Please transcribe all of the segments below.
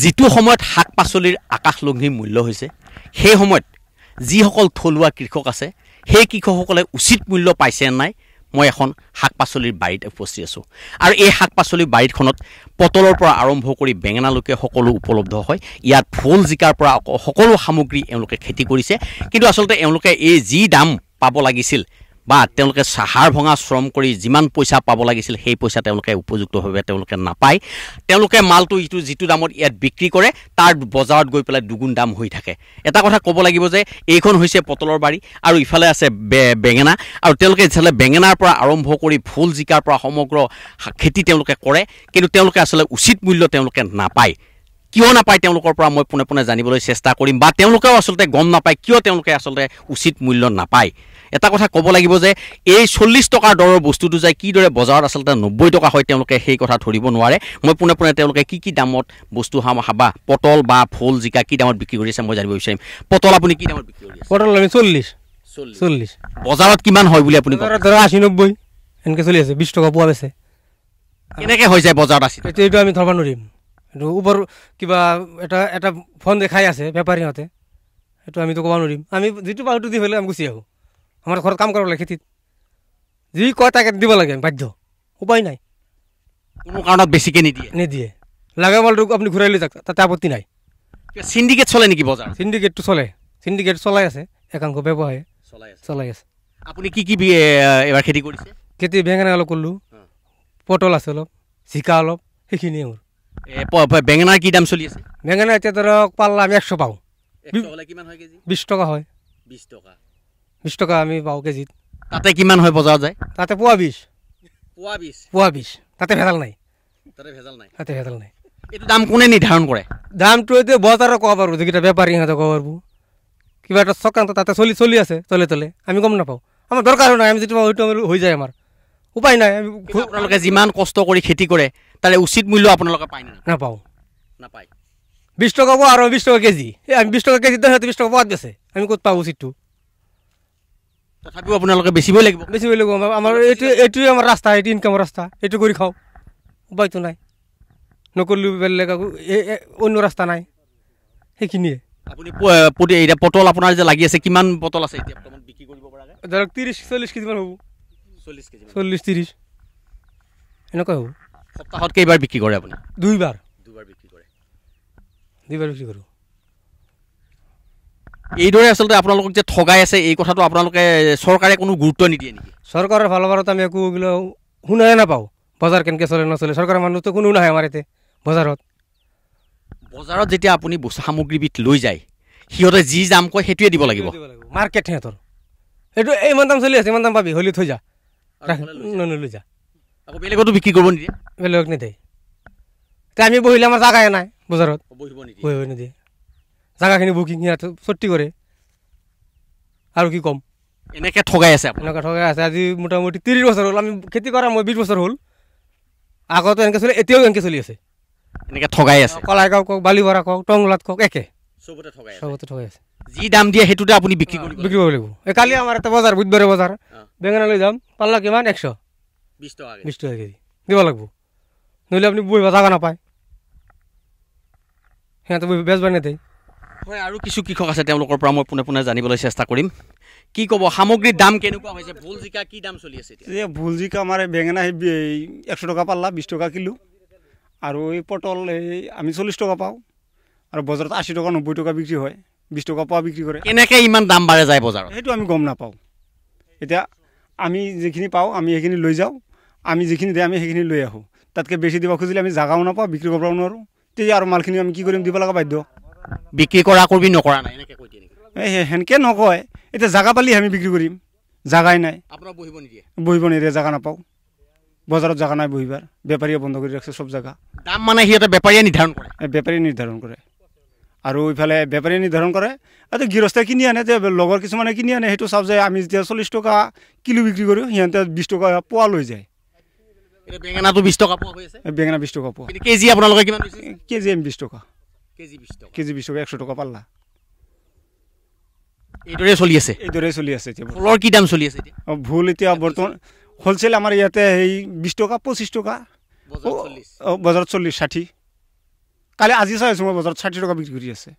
যিটো সময়ত শাক পাচলিৰ আকাশলগ্নিৰ মূল্য হৈছে সেই সময়ত যিসকল থলুৱা কৃষক আছে সেই কৃষকসকলে উচিত মূল্য পাইছে নাই মই এখন শাক পাচলিৰ বাৰীত উপস্থিত আছোঁ আৰু এই শাক পাচলিৰ বাৰীখনত পটলৰ পৰা আৰম্ভ কৰি বেঙেনালৈকে সকলো উপলব্ধ হয় ইয়াত ভোল জিকাৰ পৰা সকলো সামগ্ৰী এওঁলোকে খেতি কৰিছে কিন্তু আচলতে এওঁলোকে এই যি দাম পাব লাগিছিল বা তেওঁলোকে হাড় ভঙা শ্ৰম কৰি যিমান পইচা পাব লাগিছিল সেই পইচা তেওঁলোকে উপযুক্তভাৱে তেওঁলোকে নাপায় তেওঁলোকে মালটো ইটো যিটো দামত ইয়াত বিক্ৰী কৰে তাৰ বজাৰত গৈ পেলাই দুগুণ দাম হৈ থাকে এটা কথা ক'ব লাগিব যে এইখন হৈছে পটলৰ বাৰী আৰু ইফালে আছে বেঙেনা আৰু তেওঁলোকে আচলতে বেঙেনাৰ পৰা আৰম্ভ কৰি ফুল জিকাৰ পৰা সমগ্ৰ খেতি তেওঁলোকে কৰে কিন্তু তেওঁলোকে আচলতে উচিত মূল্য তেওঁলোকে নাপায় কিয় নাপায় তেওঁলোকৰ পৰা মই পোনে পোনে জানিবলৈ চেষ্টা কৰিম বা তেওঁলোকেও আচলতে গম নাপায় কিয় তেওঁলোকে আচলতে উচিত মূল্য নাপায় এটা কথা ক'ব লাগিব যে এই চল্লিছ টকাৰ দৰৰ বস্তুটো যে কিদৰে বজাৰত আচলতে নব্বৈ টকা হয় তেওঁলোকে সেই কথা ধৰিব নোৱাৰে মই পোনে পোনে তেওঁলোকে কি কি দামত বস্তু বা পটল বা ফুল জিকা কি দামত বিক্ৰী কৰিছে মই জানিব বিচাৰিম পটল আপুনি কি দামত বিক্ৰী কৰিছে পটল আমি চল্লিছ চল্লিছ বজাৰত কিমান হয় বুলি আপুনি আশী নব্বৈ এনেকৈ চলি আছে বিছ টকা পোৱা গৈছে এনেকৈ হৈ যায় বজাৰত আছে এইটো আমি ধৰিব নোৱাৰিম এইটো ওপৰ কিবা এটা এটা ফোন দেখাই আছে বেপাৰীহঁতে সেইটো আমিতো ক'ব নোৱাৰিম আমি যিটো পাওঁ দি হ'লে আমি গুচি আহোঁ আমাৰ ঘৰত কাম কৰিব লাগে খেতিত যি কয় তাকে দিব লাগে বাধ্য উপায় নাই কোনো কাৰণত বেছিকৈ নিদিয়ে নিদিয়ে লাগে মালটো আপুনি ঘূৰাই লৈ যাওক তাতে আপত্তি নাই চিণ্ডিকেট চলে নেকি বজাৰ চিণ্ডিকেটটো চলে চিণ্ডিকেট চলাই আছে একাংশ ব্যৱসায় চলাই আছে আপুনি কি কি এবাৰ খেতি কৰিছে খেতি বেঙেনা অলপ কৰিলোঁ পটল আছে অলপ জিকা অলপ সেইখিনিয়ে মোৰ বেঙেনাৰ কি দাম চলি আছে বেঙেনা এতিয়া ধৰক পাল্লা আমি একশ পাওঁ বিছ টকা হয় বিছ টকা বিশ টকা আমি পাওঁ কেজিত তাতে কিমান হয় বজাৰত যায় তাতে পোৱা বিছ পোৱা বিছ পোৱা বিছ তাতে ভেজাল নাই তাতে ভেজাল নাই তাতে ভেজাল নাই এইটো দাম কোনে নিৰ্ধাৰণ কৰে দামটো এতিয়া বজাৰত ক'ব পাৰোঁ যিকেইটা বেপাৰী সিহঁতে ক'ব পাৰোঁ কিবা এটা চকান তাতে চলি চলি আছে তলে তলে আমি গম নাপাওঁ আমাৰ দৰকাৰ নাই আমি যিটো পাওঁ সেইটো হৈ যায় আমাৰ উপায় নাই আমি আপোনালোকে যিমান কষ্ট কৰি খেতি কৰে তাৰে উচিত মূল্য আপোনালোকে পায় নাই নাপাওঁ নাপায় বিশ টকা পোৱা আৰু বিশ টকা কেজি এই আমি বিশ টকা কেজি দিওঁ সিহঁতে বিশ টকা পোৱাত বেছে আমি ক'ত পাওঁ উচিতটো তথাপিও আপোনালোকে বেচিবই লাগিব বেচিবই লাগিব আমাৰ এইটো এইটোৱে আমাৰ ৰাস্তা এইটো ইনকামৰ ৰাস্তা এইটো কৰি খাওঁ উপায়টো নাই নকৰিলেও বেলেগ অন্য ৰাস্তা নাই সেইখিনিয়ে আপুনি এতিয়া পটল আপোনাৰ যে লাগি আছে কিমান পটল আছে এতিয়া বৰ্তমান বিক্ৰী কৰিব পৰা ধৰক ত্ৰিছ চল্লিছ কেজিমান হ'ব চল্লিছ কেজি চল্লিছ ত্ৰিছ এনেকুৱাই হ'ব সপ্তাহত কেইবাৰ বিক্ৰী কৰে আপুনি দুইবাৰ দুবাৰ বিক্ৰী কৰে দুইবাৰ বিক্ৰী কৰোঁ এইদৰে আচলতে আপোনালোকক যে ঠগাই আছে এই কথাটো আপোনালোকে চৰকাৰে কোনো গুৰুত্ব নিদিয়ে নেকি চৰকাৰৰ ফালৰ পৰাতো আমি একো শুনাই নাপাওঁ বজাৰ কেনেকৈ চলে নচলে চৰকাৰৰ মানুহটো কোনো নাহে আমাৰ ইয়াতে বজাৰত বজাৰত যেতিয়া আপুনি সামগ্ৰীবিধ লৈ যায় সিহঁতে যি দাম কয় সেইটোৱে দিব লাগিব মাৰ্কেট সিহঁতৰ সেইটো ইমান দাম চলি আছে ইমান দাম পাবি হলি থৈ যা নলৈ যা আকৌ বেলেগতো বিক্ৰী কৰিব নিদিয়ে বেলেগক নিদিয়ে এতিয়া আমি বহিলে আমাৰ জাগাই নাই বজাৰত বহিব নিদিয়ে জাগাখিনি বুকিং সিহঁতে ফূৰ্তি কৰে আৰু কি ক'ম এনেকৈ ঠগাই আছে এনেকৈ ঠগাই আছে আজি মোটামুটি ত্ৰিছ বছৰ হ'ল আমি খেতি কৰা মই বিছ বছৰ হ'ল আগতে এনেকৈ চলি এতিয়াও এনেকৈ চলি আছে এনেকৈ ঠগাই আছে কলাইগাঁও কওক বালিপৰা কওক টংলাত কওক একে চবতে ঠগাই চবতে ঠগাই আছে যি দাম দিয়ে সেইটোতে আপুনি বিক্ৰী কৰিব বিক্ৰী কৰিব লাগিব এই কালি আমাৰ এটা বজাৰ বুধবাৰে বজাৰ বেঙেনালৈ যাম পাল্লা কিমান একশ বিছ টকা বিছ টকা কেজি দিব লাগিব নহ'লে আপুনি বহিব জাগা নাপায় সিহঁতে বহিব বেজবাৰ নেদেই হয় আৰু কিছু কৃষক আছে তেওঁলোকৰ পৰা মই পোনে পোনে জানিবলৈ চেষ্টা কৰিম কি ক'ব সামগ্ৰীৰ দাম কেনেকুৱা হৈছে ভুল জিকা কি দাম চলি আছে এই ভুল জিকা আমাৰ এই বেঙেনা এই একশ টকা পাল্লা বিছ টকা কিলো আৰু এই পটল এই আমি চল্লিছ টকা পাওঁ আৰু বজাৰত আশী টকা নব্বৈ টকা বিক্ৰী হয় বিছ টকা পোৱা বিক্ৰী কৰে কেনেকৈ ইমান দাম বাঢ়ে যায় বজাৰত সেইটো আমি গম নাপাওঁ এতিয়া আমি যিখিনি পাওঁ আমি সেইখিনি লৈ যাওঁ আমি যিখিনি দিওঁ আমি সেইখিনি লৈ আহোঁ তাতকৈ বেছি দিব খুজিলে আমি জাগাও নাপাওঁ বিক্ৰী কৰিব নোৱাৰোঁ তেতিয়া আৰু মালখিনি আমি কি কৰিম দিব লগা বাধ্য বিক্ৰী কৰা কৰবি নকৰা নাই এনেকৈ কৈ দিয়ে সেনেকৈ নকয় এতিয়া জাগা পালি আমি বিক্ৰী কৰিম জাগাই নাই আপোনাৰ বহিব নিদিয়ে বহিব নিদিয়ে জাগা নাপাওঁ বজাৰত জাগা নাই বহিবাৰ বেপাৰীয়ে বন্ধ কৰি ৰাখিছে চব জাগা দাম মানে সিহঁতে বেপাৰীয়ে নিৰ্ধাৰণ কৰে বেপাৰীয়ে নিৰ্ধাৰণ কৰে আৰু ইফালে বেপাৰীয়ে নিৰ্ধাৰণ কৰে আৰু গৃহস্থই কিনি আনে যে লগৰ কিছুমানে কিনি আনে সেইটো চাওঁ যায় আমি যেতিয়া চল্লিছ টকা কিলো বিক্ৰী কৰোঁ সিহঁতে বিছ টকা পোৱা লৈ যায় বেঙেনাটো বিছ টকা পোৱা হৈ বেঙেনা বিছ টকা পোৱা কেজি আপোনালোকে কিমান কেজি আমি বিছ টকা কেজি বিশ টকা একশো টকা পাল্লা এইদৰে চলি আছে এইদৰে চলি আছে এতিয়া ফুলৰ কি দাম চলি আছে অঁ ভুল এতিয়া বৰ্তমান হ'লচেল আমাৰ ইয়াতে সেই বিশ টকা পঁচিছ টকা বজাৰত চল্লিছ ষাঠি কালি আজি চাই আছোঁ মই বজাৰত ষাঠি টকা বিক্ৰী কৰি আছে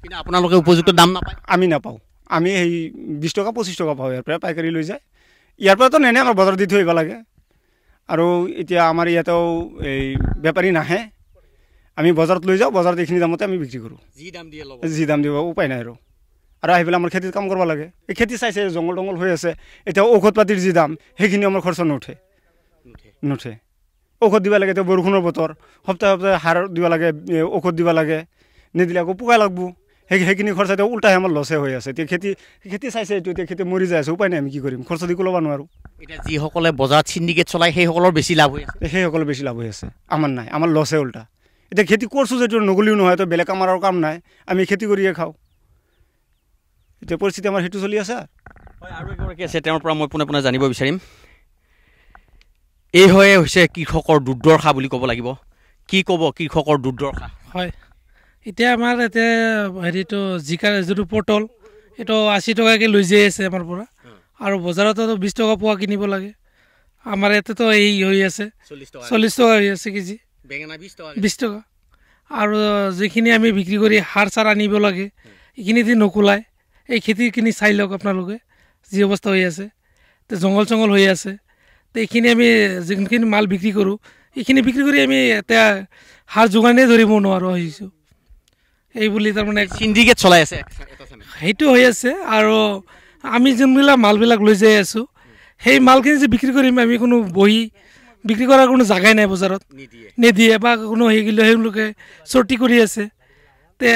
কিন্তু আপোনালোকে উপযুক্ত দাম নাপায় আমি নাপাওঁ আমি সেই বিশ টকা পঁচিছ টকা পাওঁ ইয়াৰ পৰা পাইকাৰী লৈ যায় ইয়াৰ পৰাতো নেনে আমাৰ বজাৰত দি থৈ আহিব লাগে আৰু এতিয়া আমাৰ ইয়াতেও এই বেপাৰী নাহে আমি বজাৰত লৈ যাওঁ বজাৰত এইখিনি দামতে আমি বিক্ৰী কৰোঁ যি দাম যি দাম দিব উপায় নাই আৰু আৰু আহি পেলাই আমাৰ খেতিত কাম কৰিব লাগে এই খেতি চাইছে জংঘল টঙল হৈ আছে এতিয়া ঔষধ পাতিৰ যি দাম সেইখিনি আমাৰ খৰচ নুঠে নুঠে ঔষধ দিব লাগে এতিয়া বৰষুণৰ বতৰ সপ্তাহে সপ্তাহে সাৰ দিব লাগে ঔষধ দিব লাগে নিদিলে আকৌ পোকা লাগব সেই সেইখিনি খৰচ এতিয়া উল্টাহে আমাৰ লছে হৈ আছে এতিয়া খেতি খেতি চাইছে এইটো এতিয়া খেতি মৰি যায় আছে উপায় নাই আমি কি কৰিম খৰচ দি ক'লব নোৱাৰোঁ এতিয়া যিসকলে বজাৰত চিণ্ডিকেট চলাই সেইসকলৰ বেছি লাভ হৈ আছে সেইসকলৰ বেছি লাভ হৈ আছে আমাৰ নাই আমাৰ লছে উল্টা এতিয়া খেতি কৰিছোঁ যদি নগ'লেও নহয় তো বেলেগ আমাৰ আৰু কাম নাই আমি খেতি কৰিয়ে খাওঁ এতিয়া পৰিস্থিতি আমাৰ সেইটো চলি আছে হয় আৰু এগৰাকী আছে তেওঁৰ পৰা মই পোনে পোনে জানিব বিচাৰিম এই হয়ে হৈছে কৃষকৰ দুৰ্দশা বুলি ক'ব লাগিব কি ক'ব কৃষকৰ দুৰ্দশা হয় এতিয়া আমাৰ এতিয়া হেৰিটো জিকা যিটো পটল সেইটো আশী টকাকৈ লৈ যাই আছে আমাৰ পৰা আৰু বজাৰততো বিছ টকা পোৱা কিনিব লাগে আমাৰ ইয়াতেতো এই হৈ আছে চল্লিছ টকা চল্লিছ টকা হৈ আছে কেজি বেঙেনা বিশ টকা আৰু যিখিনি আমি বিক্ৰী কৰি সাৰ চাৰ আনিব লাগে এইখিনি এইখিনিতে নোকোলায় এই খেতিখিনি চাই লওক আপোনালোকে যি অৱস্থা হৈ আছে তে জংঘল চংঘল হৈ আছে তো এইখিনি আমি যোনখিনি মাল বিক্ৰী কৰোঁ এইখিনি বিক্ৰী কৰি আমি এতিয়া সাৰ যোগানেই ধৰিব নোৱাৰোঁ আহিছোঁ এইবুলি তাৰমানে চিণ্ডিকেট চলাই আছে সেইটো হৈ আছে আৰু আমি যোনবিলাক মালবিলাক লৈ যাই আছোঁ সেই মালখিনি যে বিক্ৰী কৰিম আমি কোনো বহি বিক্ৰী কৰাৰ কোনো জাগাই নাই বজাৰত নিদিয়ে বা কোনো শিকিলে সেইবিলাকে চৰ্টি কৰি আছে তে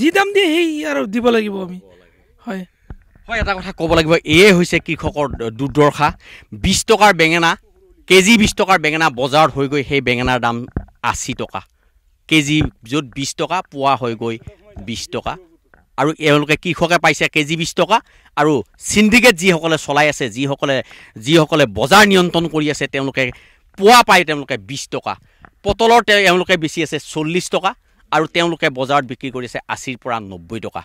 যি দাম দিয়ে সেই আৰু দিব লাগিব আমি হয় হয় এটা কথা ক'ব লাগিব এয়ে হৈছে কৃষকৰ দুৰ্দৰ্শা বিছ টকাৰ বেঙেনা কেজি বিছ টকাৰ বেঙেনা বজাৰত হৈ গৈ সেই বেঙেনাৰ দাম আশী টকা কেজি য'ত বিছ টকা পোৱা হৈ গৈ বিছ টকা আৰু এওঁলোকে কৃষকে পাইছে কেজি বিছ টকা আৰু চিণ্ডিকেট যিসকলে চলাই আছে যিসকলে যিসকলে বজাৰ নিয়ন্ত্ৰণ কৰি আছে তেওঁলোকে পোৱা পায় তেওঁলোকে বিছ টকা পটলৰ তেওঁ এওঁলোকে বেচি আছে চল্লিছ টকা আৰু তেওঁলোকে বজাৰত বিক্ৰী কৰিছে আশীৰ পৰা নব্বৈ টকা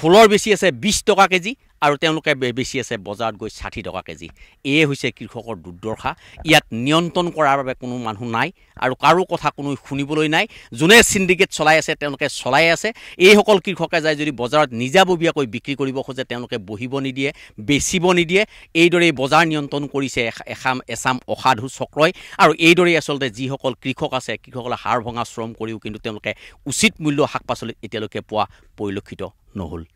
ফুলৰ বেছি আছে বিছ টকা কেজি আৰু তেওঁলোকে বেছি আছে বজাৰত গৈ ষাঠি টকা কেজি এয়ে হৈছে কৃষকৰ দুৰ্দশা ইয়াত নিয়ন্ত্ৰণ কৰাৰ বাবে কোনো মানুহ নাই আৰু কাৰো কথা কোনো শুনিবলৈ নাই যোনে চিণ্ডিকেট চলাই আছে তেওঁলোকে চলাই আছে এইসকল কৃষকে যায় যদি বজাৰত নিজাববীয়াকৈ বিক্ৰী কৰিব খোজে তেওঁলোকে বহিব নিদিয়ে বেচিব নিদিয়ে এইদৰেই বজাৰ নিয়ন্ত্ৰণ কৰিছে এসাম এচাম অসাধু চক্ৰই আৰু এইদৰেই আচলতে যিসকল কৃষক আছে কৃষকসকলে হাড় ভঙা শ্ৰম কৰিও কিন্তু তেওঁলোকে উচিত মূল্য শাক পাচলিত এতিয়ালৈকে পোৱা পৰিলক্ষিত nol.